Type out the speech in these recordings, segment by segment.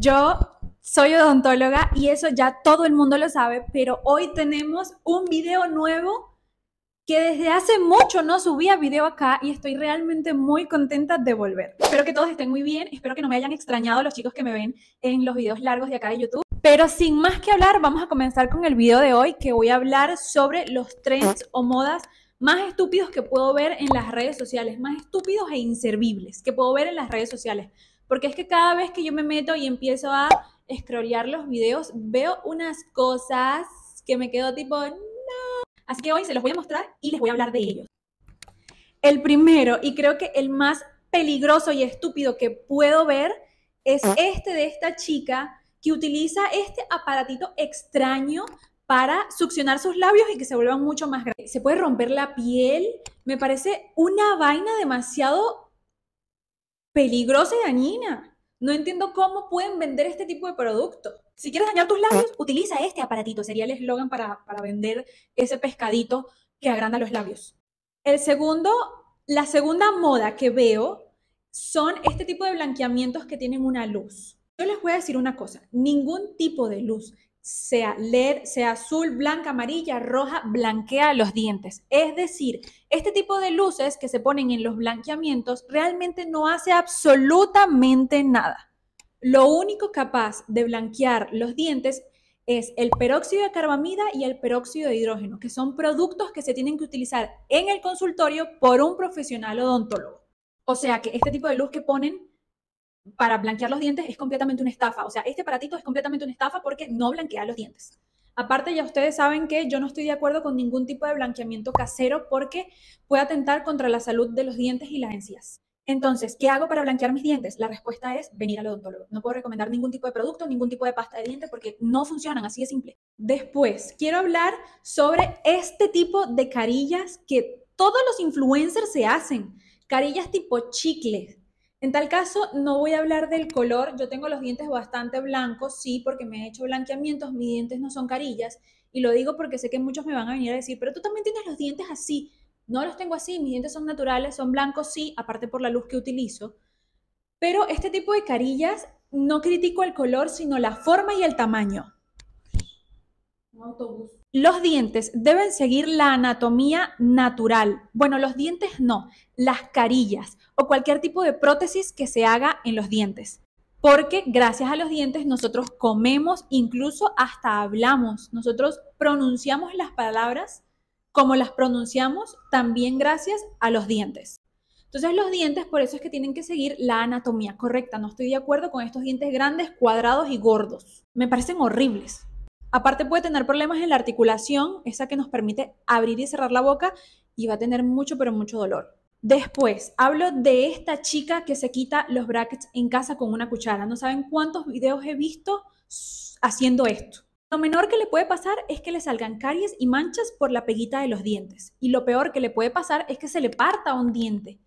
yo soy odontóloga y eso ya todo el mundo lo sabe, pero hoy tenemos un video nuevo que desde hace mucho no subía video acá y estoy realmente muy contenta de volver. Espero que todos estén muy bien, espero que no me hayan extrañado los chicos que me ven en los videos largos de acá de YouTube. Pero sin más que hablar, vamos a comenzar con el video de hoy que voy a hablar sobre los trends o modas más estúpidos que puedo ver en las redes sociales, más estúpidos e inservibles que puedo ver en las redes sociales porque es que cada vez que yo me meto y empiezo a scrollear los videos, veo unas cosas que me quedo tipo, no. Así que hoy se los voy a mostrar y les voy a hablar de ellos. El primero, y creo que el más peligroso y estúpido que puedo ver, es ah. este de esta chica que utiliza este aparatito extraño para succionar sus labios y que se vuelvan mucho más grandes. Se puede romper la piel. Me parece una vaina demasiado peligrosa y dañina. No entiendo cómo pueden vender este tipo de producto. Si quieres dañar tus labios, ah. utiliza este aparatito. Sería el eslogan para, para vender ese pescadito que agranda los labios. El segundo, la segunda moda que veo son este tipo de blanqueamientos que tienen una luz. Yo les voy a decir una cosa, ningún tipo de luz sea LED, sea azul, blanca, amarilla, roja, blanquea los dientes. Es decir, este tipo de luces que se ponen en los blanqueamientos realmente no hace absolutamente nada. Lo único capaz de blanquear los dientes es el peróxido de carbamida y el peróxido de hidrógeno, que son productos que se tienen que utilizar en el consultorio por un profesional odontólogo. O sea que este tipo de luz que ponen para blanquear los dientes es completamente una estafa. O sea, este aparatito es completamente una estafa porque no blanquea los dientes. Aparte, ya ustedes saben que yo no estoy de acuerdo con ningún tipo de blanqueamiento casero porque puede atentar contra la salud de los dientes y las encías. Entonces, ¿qué hago para blanquear mis dientes? La respuesta es venir al odontólogo. No puedo recomendar ningún tipo de producto, ningún tipo de pasta de dientes porque no funcionan, así de simple. Después, quiero hablar sobre este tipo de carillas que todos los influencers se hacen. Carillas tipo chicle. En tal caso, no voy a hablar del color. Yo tengo los dientes bastante blancos, sí, porque me he hecho blanqueamientos. Mis dientes no son carillas. Y lo digo porque sé que muchos me van a venir a decir, pero tú también tienes los dientes así. No los tengo así. Mis dientes son naturales, son blancos, sí, aparte por la luz que utilizo. Pero este tipo de carillas no critico el color, sino la forma y el tamaño. Un autobús. Los dientes deben seguir la anatomía natural. Bueno, los dientes no, las carillas o cualquier tipo de prótesis que se haga en los dientes. Porque gracias a los dientes nosotros comemos, incluso hasta hablamos. Nosotros pronunciamos las palabras como las pronunciamos también gracias a los dientes. Entonces los dientes por eso es que tienen que seguir la anatomía correcta. No estoy de acuerdo con estos dientes grandes, cuadrados y gordos. Me parecen horribles. Aparte puede tener problemas en la articulación, esa que nos permite abrir y cerrar la boca y va a tener mucho, pero mucho dolor. Después, hablo de esta chica que se quita los brackets en casa con una cuchara. No saben cuántos videos he visto haciendo esto. Lo menor que le puede pasar es que le salgan caries y manchas por la peguita de los dientes. Y lo peor que le puede pasar es que se le parta un diente.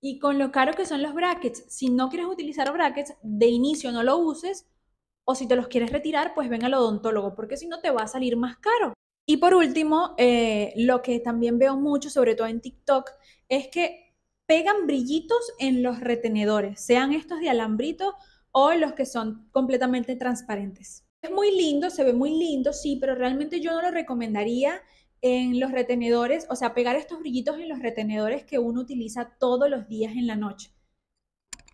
Y con lo caro que son los brackets, si no quieres utilizar brackets, de inicio no lo uses o si te los quieres retirar, pues ven al odontólogo, porque si no te va a salir más caro. Y por último, eh, lo que también veo mucho, sobre todo en TikTok, es que pegan brillitos en los retenedores, sean estos de alambrito o los que son completamente transparentes. Es muy lindo, se ve muy lindo, sí, pero realmente yo no lo recomendaría en los retenedores, o sea, pegar estos brillitos en los retenedores que uno utiliza todos los días en la noche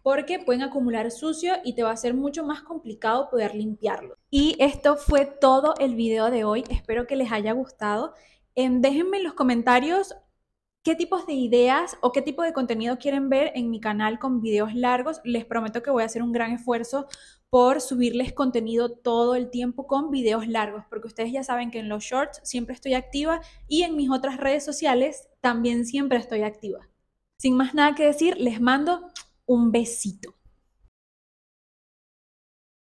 porque pueden acumular sucio y te va a ser mucho más complicado poder limpiarlo. Y esto fue todo el video de hoy. Espero que les haya gustado. Em, déjenme en los comentarios qué tipos de ideas o qué tipo de contenido quieren ver en mi canal con videos largos. Les prometo que voy a hacer un gran esfuerzo por subirles contenido todo el tiempo con videos largos, porque ustedes ya saben que en los shorts siempre estoy activa y en mis otras redes sociales también siempre estoy activa. Sin más nada que decir, les mando un besito.